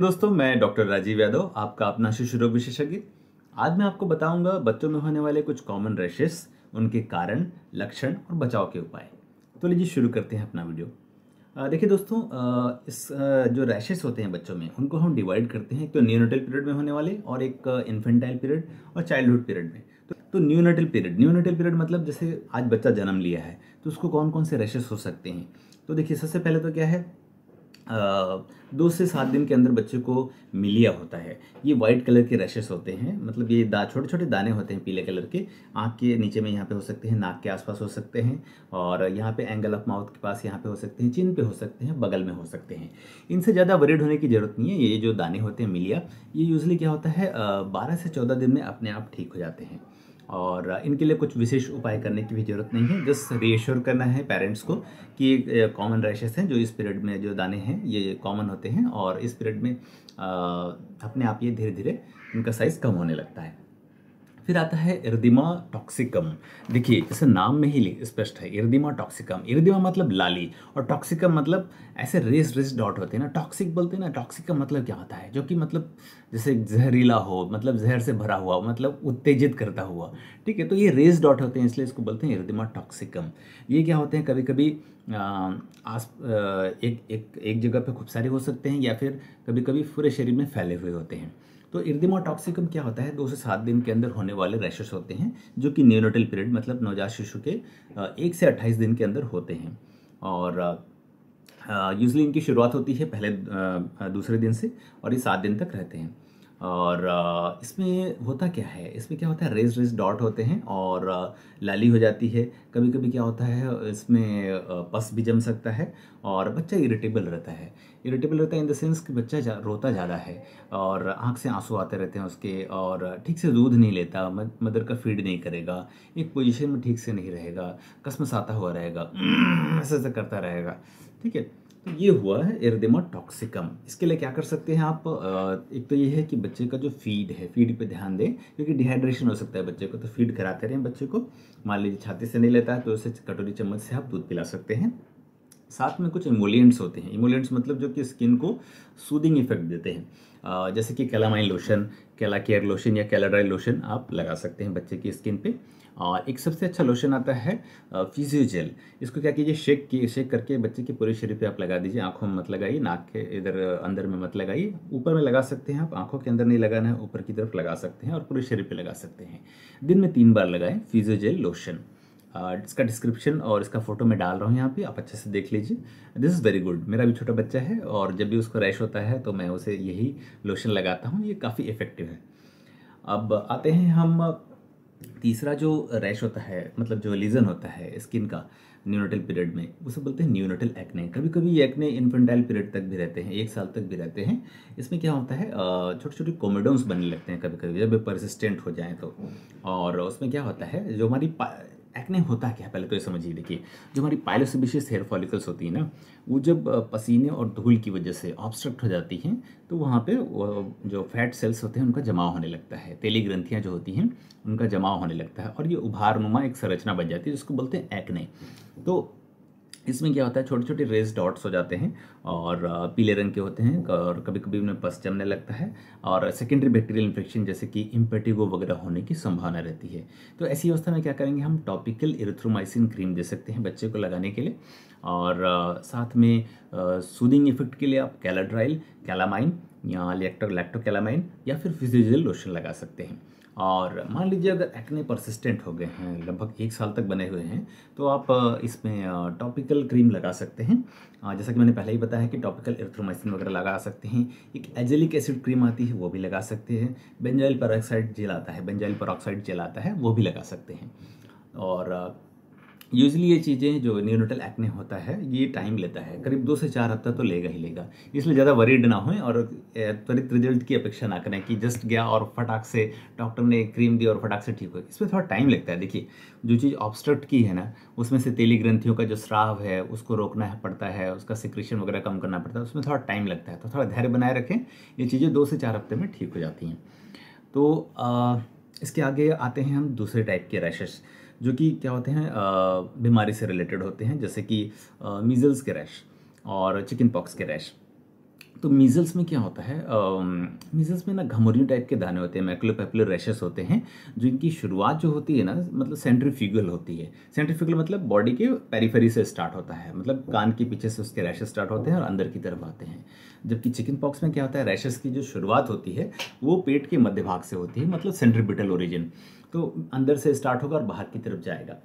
दोस्तों मैं डॉक्टर राजीव यादव आपका अपना शिशु रोग विशेषज्ञ आज मैं आपको बताऊंगा बच्चों में होने वाले कुछ कॉमन रैशेस उनके कारण लक्षण और बचाव के उपाय तो लीजिए शुरू करते हैं अपना वीडियो देखिए दोस्तों इस जो रैशेस होते हैं बच्चों में उनको हम डिवाइड करते हैं तो न्यूनेटल पीरियड में होने वाले और एक इन्फेंटाइल पीरियड और चाइल्डहुड पीरियड में तो, तो न्यूनेटल पीरियड न्यूनेटल पीरियड मतलब जैसे आज बच्चा जन्म लिया है तो उसको कौन कौन से रैशेस हो सकते हैं तो देखिए सबसे पहले तो क्या है दो से सात दिन के अंदर बच्चे को मिलिया होता है ये वाइट कलर के रैशेस होते हैं मतलब ये दा छोटे छोटे दाने होते हैं पीले कलर के आँख के नीचे में यहाँ पे हो सकते हैं नाक के आसपास हो सकते हैं और यहाँ पे एंगल ऑफ माउथ के पास यहाँ पे हो सकते हैं चिन पे हो सकते हैं बगल में हो सकते हैं इनसे ज़्यादा वरीड होने की ज़रूरत नहीं है ये जो दाने होते हैं मिलिया ये यूजली क्या होता है बारह से चौदह दिन में अपने आप ठीक हो जाते हैं और इनके लिए कुछ विशेष उपाय करने की भी ज़रूरत नहीं है जस्ट रीएश्योर करना है पेरेंट्स को कि कॉमन रैशेस हैं जो इस पीरियड में जो दाने हैं ये कॉमन होते हैं और इस पीरियड में आ, अपने आप ये धीरे धीरे इनका साइज़ कम होने लगता है फिर आता है इर्दिमा टॉक्सिकम देखिए जैसे नाम में ही स्पष्ट है इर्दिमा टॉक्सिकम इर्दिमा मतलब लाली और टॉक्सिकम मतलब ऐसे रेस रेस डॉट होते हैं ना टॉक्सिक बोलते हैं ना टॉक्सिक का मतलब क्या होता है जो कि मतलब जैसे जहरीला हो मतलब जहर से भरा हुआ मतलब उत्तेजित करता हुआ ठीक है तो ये रेस डॉट होते हैं इसलिए इसको बोलते हैं इर्दिमा टॉक्सिकम ये क्या होते हैं कभी कभी आस एक एक एक जगह पर खूब सारे हो सकते हैं या फिर कभी कभी पूरे शरीर में फैले हुए होते हैं तो टॉक्सिकम क्या होता है दो से सात दिन के अंदर होने वाले रैशेस होते हैं जो कि न्यूनोटल पीरियड मतलब नवजात शिशु के एक से अट्ठाईस दिन के अंदर होते हैं और यूजली इनकी शुरुआत होती है पहले दूसरे दिन से और ये सात दिन तक रहते हैं और इसमें होता क्या है इसमें क्या होता है रेज रेज डॉट होते हैं और लाली हो जाती है कभी कभी क्या होता है इसमें पस भी जम सकता है और बच्चा इरिटेबल रहता है इरिटेबल रहता है इन द सेंस कि बच्चा जा, रोता ज़्यादा है और आँख से आंसू आते रहते हैं उसके और ठीक से दूध नहीं लेता मदर का फीड नहीं करेगा एक पोजिशन में ठीक से नहीं रहेगा कसमसाता हुआ रहेगा ऐसा ऐसा करता रहेगा ठीक है तो ये हुआ है एरदेमा टॉक्सिकम इसके लिए क्या कर सकते हैं आप एक तो ये है कि बच्चे का जो फीड है फीड पे ध्यान दें क्योंकि डिहाइड्रेशन हो सकता है बच्चे को तो फीड कराते रहें बच्चे को मान लीजिए छाती से नहीं लेता है तो उसे कटोरी चम्मच से आप दूध पिला सकते हैं साथ में कुछ इमोलियंट्स होते हैं इमोलियंट्स मतलब जो कि स्किन को सूदिंग इफेक्ट देते हैं जैसे कि calamine lotion Calacare lotion या कैलाड्राई लोशन आप लगा सकते हैं बच्चे की स्किन पर और एक सबसे अच्छा लोशन आता है फिजियो जेल इसको क्या कीजिए शेक की शेक करके बच्चे के पूरे शरीर पे आप लगा दीजिए आंखों में मत लगाइए नाक के इधर अंदर में मत लगाइए ऊपर में लगा सकते हैं आप आंखों के अंदर नहीं लगाना है ऊपर की तरफ लगा सकते हैं और पूरे शरीर पर लगा सकते हैं दिन में तीन बार लगाएं फिजियो जेल लोशन इसका डिस्क्रिप्शन और इसका फोटो मैं डाल रहा हूँ यहाँ पे आप अच्छे से देख लीजिए दिस इज़ वेरी गुड मेरा भी छोटा बच्चा है और जब भी उसको रैश होता है तो मैं उसे यही लोशन लगाता हूँ ये काफ़ी इफेक्टिव है अब आते हैं हम तीसरा जो रैश होता है मतलब जो लीजन होता है स्किन का न्यूनेटल पीरियड में उसे बोलते हैं न्यूनेटल एक्ने कभी कभी एक्ने इन्फेंटाइल पीरियड तक भी रहते हैं एक साल तक भी रहते हैं इसमें क्या होता है छोटे छोटे कोमेडोन्स बनने लगते हैं कभी कभी जब परसिस्टेंट हो जाए तो और उसमें क्या होता है जो हमारी एक्ने होता क्या पहले तो ये समझिए देखिए जो हमारी पायलोसिबिशियस हेयर फॉलिकल्स होती है ना वो जब पसीने और धूल की वजह से ऑब्स्ट्रक्ट हो जाती हैं तो वहाँ पे जो फैट सेल्स होते हैं उनका जमाव होने लगता है तेली ग्रंथियाँ जो होती हैं उनका जमाव होने लगता है और ये उभारनुमा एक संरचना बन जाती है जिसको बोलते हैं एक्ने तो इसमें क्या होता है छोटे छोटे रेस डॉट्स हो जाते हैं और पीले रंग के होते हैं और कभी कभी उन्हें पस जमने लगता है और सेकेंडरी बैक्टीरियल इन्फेक्शन जैसे कि इम्पेटिगो वगैरह होने की संभावना रहती है तो ऐसी अवस्था में क्या करेंगे हम टॉपिकल इरेथ्रोमाइसिन क्रीम दे सकते हैं बच्चे को लगाने के लिए और साथ में सूदिंग इफेक्ट के लिए आप कैलाड्राइल कैलामाइन या इलेक्ट्रो लैक्टोकैलामाइन या फिर फिजिजल लोशन लगा सकते हैं और मान लीजिए अगर एक्ने परसिस्टेंट हो गए हैं लगभग एक साल तक बने हुए हैं तो आप इसमें टॉपिकल क्रीम लगा सकते हैं जैसा कि मैंने पहले ही बताया कि टॉपिकल एर्थ्रोमाइसिन वगैरह लगा सकते हैं एक एजेलिक एसिड क्रीम आती है वो भी लगा सकते हैं बेंजाइल पेरोक्साइड जेल आता है बेंजाइल पेरोक्साइड जेल आता है वो भी लगा सकते हैं और यूजली ये चीज़ें जो न्यूरोटल एक्ने होता है ये टाइम लेता है करीब दो से चार हफ्ता तो लेगा ही लेगा इसलिए ज़्यादा वरीड ना होएं और त्वरित रिजल्ट की अपेक्षा ना करें कि जस्ट गया और फटाक से डॉक्टर ने क्रीम दी और फटाक से ठीक हो इसमें थोड़ा टाइम लगता है देखिए जो चीज़ ऑब्स्ट्रक्ट की है ना उसमें से तेली ग्रंथियों का जो श्राव है उसको रोकना है पड़ता है उसका सिक्रेशन वगैरह कम करना पड़ता है उसमें थोड़ा टाइम लगता है तो थोड़ा धैर्य बनाए रखें ये चीज़ें दो से चार हफ्ते में ठीक हो जाती हैं तो इसके आगे आते हैं हम दूसरे टाइप के रैशेज़ जो कि क्या होते हैं बीमारी से रिलेटेड होते हैं जैसे कि मीज़ल्स के रैश और चिकन पॉक्स के रैश तो मीज़ल्स में क्या होता है मीज़ल्स में ना घमोरियो टाइप के दाने होते हैं मैक्लोपेपुलर रैशेस होते हैं जो इनकी शुरुआत जो होती है ना मतलब सेंट्रीफ्यूगल होती है सेंट्रीफ्यूगल मतलब बॉडी के पेरीफेरी से स्टार्ट होता है मतलब कान के पीछे से उसके रैशेस स्टार्ट होते हैं और अंदर की तरफ आते हैं जबकि चिकन पॉक्स में क्या होता है रैशेस की जो शुरुआत होती है वो पेट के मध्य भाग से होती है मतलब सेंट्रीपिटल ओरिजिन तो अंदर से स्टार्ट होगा और बाहर की तरफ जाएगा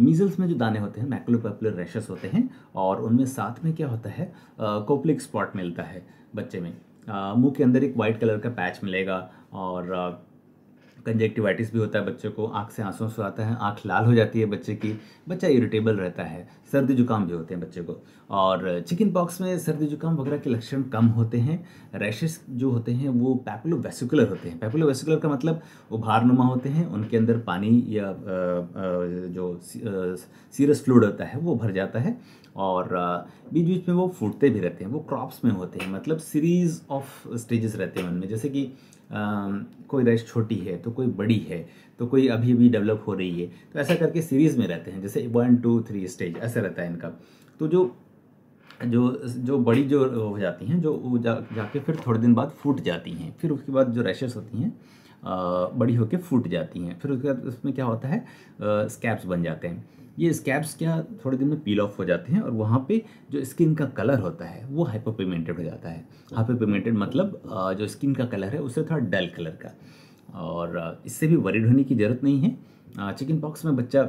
मीजल्स में जो दाने होते हैं मैक्लोपेपुलर रैशेस होते हैं और उनमें साथ में क्या होता है कोपलिक स्पॉट मिलता है बच्चे में मुंह के अंदर एक वाइट कलर का पैच मिलेगा और कंजेक्टिवाइटिस भी होता है बच्चे को आँख से आंसू आंसू आता है आँख लाल हो जाती है बच्चे की बच्चा इरिटेबल रहता है सर्दी जुकाम भी होते हैं बच्चे को और चिकन पॉक्स में सर्दी जुकाम वगैरह के लक्षण कम होते हैं रैशेस जो होते हैं वो पैपुलो वेसिकुलर होते हैं पैपुलो वेसिकुलर का मतलब नुमा होते हैं उनके अंदर पानी या जो सीरस फ्लूड होता है वो भर जाता है और बीच बीच में वो फूटते भी रहते हैं वो क्रॉप्स में होते हैं मतलब सीरीज़ ऑफ स्टेजेस रहते हैं उनमें जैसे कि कोई राइस छोटी है तो कोई बड़ी है तो कोई अभी भी डेवलप हो रही है तो ऐसा करके सीरीज़ में रहते हैं जैसे वन टू थ्री स्टेज ऐसा रहता है इनका तो जो जो जो बड़ी जो हो जाती हैं जो जा, जाके फिर थोड़े दिन बाद फूट जाती हैं फिर उसके बाद जो रैशेस होती हैं बड़ी होकर फूट जाती हैं फिर उसके बाद उसमें क्या होता है स्कैप्स बन जाते हैं ये स्कैप्स क्या थोड़े दिन में पील ऑफ हो जाते हैं और वहाँ पे जो स्किन का कलर होता है वो हाइपोपिगमेंटेड हो जाता है हाइपोपिगमेंटेड मतलब जो स्किन का कलर है उससे थोड़ा डल कलर का और इससे भी वरीड होने की ज़रूरत नहीं है चिकन पॉक्स में बच्चा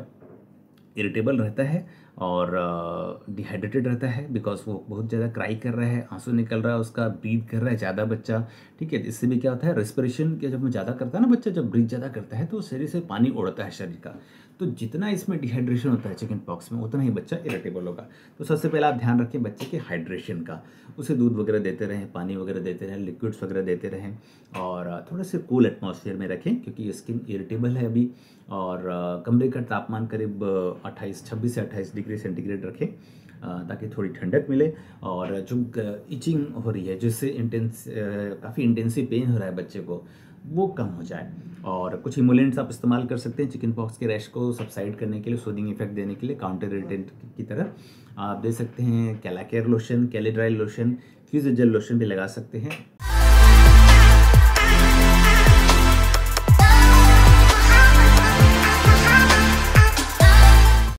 इरिटेबल रहता है और डिहाइड्रेटेड रहता है बिकॉज वो बहुत ज़्यादा क्राई कर रहा है आंसू निकल रहा है उसका ब्रीद कर रहा है ज़्यादा बच्चा ठीक है इससे भी क्या होता है रेस्पिरेशन के जब मैं ज़्यादा करता है ना बच्चा जब ब्रीथ ज़्यादा करता है तो शरीर से पानी उड़ता है शरीर का तो जितना इसमें डिहाइड्रेशन होता है चिकन पॉक्स में उतना ही बच्चा इरेटेबल होगा तो सबसे पहले आप ध्यान रखें बच्चे के हाइड्रेशन का उसे दूध वगैरह देते रहें पानी वगैरह देते रहें लिक्विड्स वगैरह देते रहें और थोड़ा से कूल एटमोसफियर में रखें क्योंकि स्किन इरिटेबल है अभी और कमरे का तापमान करीब अट्ठाईस छब्बीस से अट्ठाईस डिग्री सेंटीग्रेड रखें ताकि थोड़ी ठंडक मिले और जो इचिंग हो रही है जिससे इंटेंस काफ़ी इंटेंसिव पेन हो रहा है बच्चे को वो कम हो जाए और कुछ इमोलेंट्स आप इस्तेमाल कर सकते हैं चिकन पॉक्स के रैश को सबसाइड करने के लिए सोदिंग इफेक्ट देने के लिए काउंटर रिटेंट की तरह आप दे सकते हैं कैलाकेयर लोशन कैलेड्राइल लोशन फ्यूजल लोशन भी लगा सकते हैं